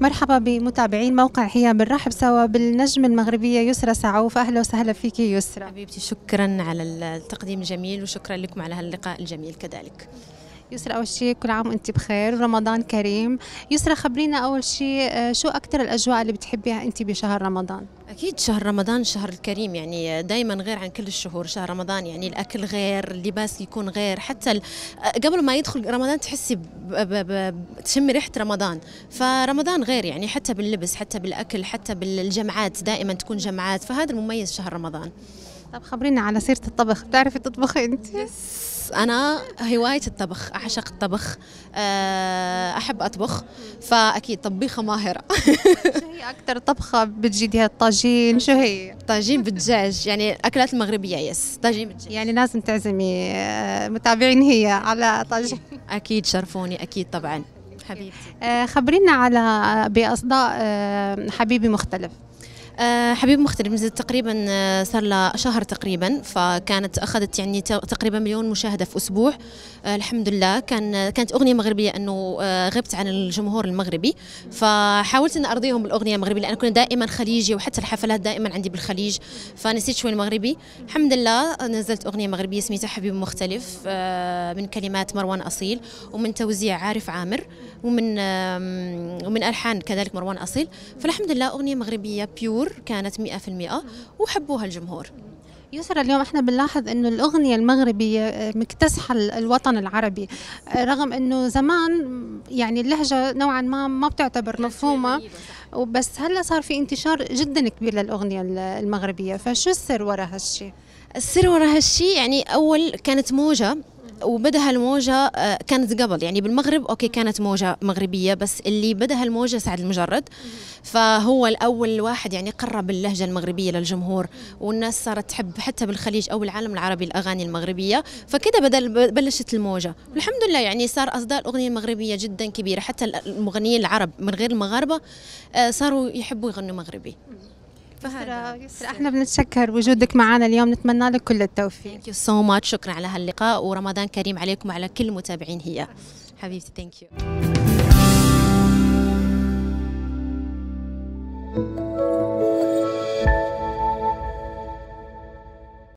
مرحبا بمتابعين موقع هي بنرحب سوا بالنجم المغربيه يسرى سعوف اهلا وسهلا فيك يسرى حبيبتي شكرا على التقديم الجميل وشكرا لكم على هاللقاء الجميل كذلك يسرا اول شيء كل عام وانت بخير ورمضان كريم يسرا خبرينا اول شيء آه، شو اكثر الاجواء اللي بتحبيها انت بشهر رمضان اكيد شهر رمضان شهر الكريم يعني دائما غير عن كل الشهور شهر رمضان يعني الاكل غير اللباس يكون غير حتى آه، قبل ما يدخل رمضان تحسي تشمي ريحه رمضان فرمضان غير يعني حتى باللبس حتى بالاكل حتى بالجمعات دائما تكون جمعات فهذا المميز شهر رمضان طب خبرينا على سيره الطبخ بتعرفي تطبخي انت انا هوايه الطبخ اعشق الطبخ آه، احب اطبخ فاكيد طبيخه ماهره شو هي اكثر طبخه بتجيديها الطاجين شو هي طاجين بالدجاج يعني الاكلات المغربيه يس طاجين بالدجاج يعني لازم تعزمي آه، متابعين هي على طاجين اكيد شرفوني اكيد طبعا حبيبتي آه، خبرينا على باصداء حبيبي مختلف آه، حبيب مختلف نزلت تقريبا آه، صار له شهر تقريبا فكانت اخذت يعني تقريبا مليون مشاهده في اسبوع آه، الحمد لله كان كانت اغنيه مغربيه انه غبت عن الجمهور المغربي فحاولت ان ارضيهم بالاغنيه المغربيه لان كنا دائما خليجي وحتى الحفلات دائما عندي بالخليج فنسيت شوي المغربي الحمد لله نزلت اغنيه مغربيه سميتها حبيب مختلف من كلمات مروان اصيل ومن توزيع عارف عامر ومن ومن الحان كذلك مروان اصيل فالحمد لله اغنيه مغربيه بيور الجمهور كانت 100% وحبوها الجمهور يسرى اليوم احنا بنلاحظ انه الاغنيه المغربيه آه، مكتسحه الوطن العربي آه، رغم انه زمان يعني اللهجه نوعا ما ما بتعتبر مفهومه بس هلا صار في انتشار جدا كبير للاغنيه المغربيه فشو السر وراء هالشيء السر وراء هالشيء يعني اول كانت موجه وبدا هالموجه آه، كانت قبل يعني بالمغرب اوكي كانت موجه مغربيه بس اللي بدا هالموجه سعد المجرد فهو الاول واحد يعني قرب اللهجه المغربيه للجمهور والناس صارت تحب حتى بالخليج او العالم العربي الاغاني المغربيه فكده بدل بلشت الموجه والحمد لله يعني صار اصداء الاغنيه المغربيه جدا كبيره حتى المغنيين العرب من غير المغاربه آه، صاروا يحبوا يغنوا مغربي يسرا احنا بنتشكر وجودك معنا اليوم نتمنى لك كل التوفيق ثانك يو سو ماتش شكرا على هاللقاء ورمضان كريم عليكم وعلى كل المتابعين هي حبيبتي ثانك يو